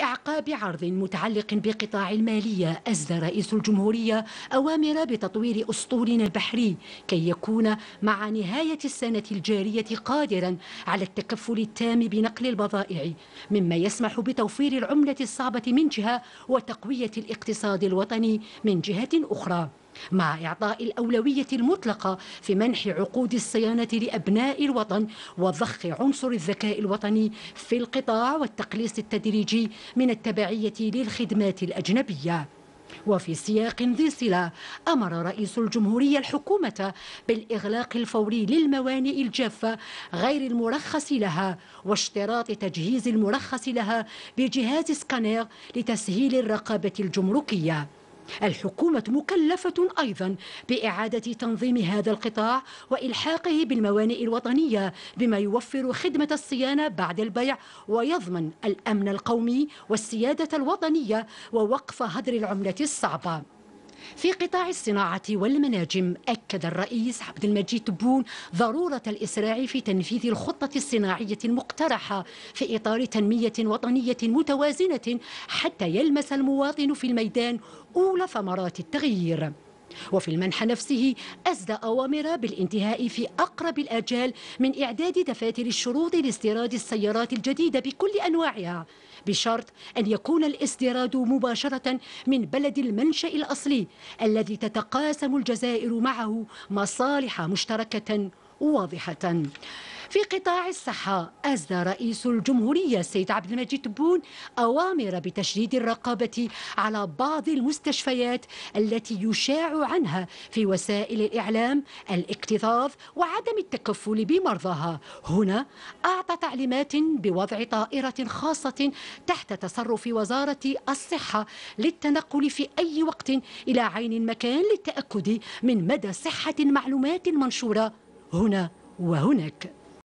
إعقاب عرض متعلق بقطاع المالية ازدى رئيس الجمهورية أوامر بتطوير أسطولنا البحري كي يكون مع نهاية السنة الجارية قادرا على التكفل التام بنقل البضائع مما يسمح بتوفير العملة الصعبة من جهة وتقوية الاقتصاد الوطني من جهة أخرى مع إعطاء الأولوية المطلقة في منح عقود الصيانة لأبناء الوطن وضخ عنصر الذكاء الوطني في القطاع والتقليص التدريجي من التبعية للخدمات الأجنبية وفي سياق ذي صلة أمر رئيس الجمهورية الحكومة بالإغلاق الفوري للموانئ الجافة غير المرخص لها واشتراط تجهيز المرخص لها بجهاز سكانير لتسهيل الرقابة الجمركية الحكومة مكلفة أيضا بإعادة تنظيم هذا القطاع وإلحاقه بالموانئ الوطنية بما يوفر خدمة الصيانة بعد البيع ويضمن الأمن القومي والسيادة الوطنية ووقف هدر العملة الصعبة في قطاع الصناعة والمناجم أكد الرئيس عبد المجيد تبون ضرورة الإسراع في تنفيذ الخطة الصناعية المقترحة في إطار تنمية وطنية متوازنة حتى يلمس المواطن في الميدان أولى ثمرات التغيير وفي المنح نفسه أسدى أوامر بالانتهاء في أقرب الأجال من إعداد دفاتر الشروط لاستيراد السيارات الجديدة بكل أنواعها بشرط أن يكون الاستيراد مباشرة من بلد المنشأ الأصلي الذي تتقاسم الجزائر معه مصالح مشتركة واضحة في قطاع الصحة أزدى رئيس الجمهورية السيد عبد المجيد تبون أوامر بتشديد الرقابة على بعض المستشفيات التي يشاع عنها في وسائل الإعلام الاكتظاظ وعدم التكفل بمرضاها هنا أعطى تعليمات بوضع طائرة خاصة تحت تصرف وزارة الصحة للتنقل في أي وقت إلى عين المكان للتأكد من مدى صحة المعلومات المنشورة هنا وهناك